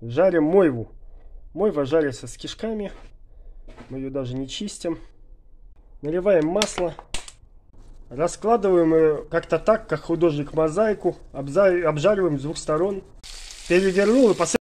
Жарим мойву. Мойва жарится с кишками. Мы ее даже не чистим. Наливаем масло. Раскладываем ее как-то так, как художник мозаику. Обжариваем с двух сторон. Перевернул и посыпал.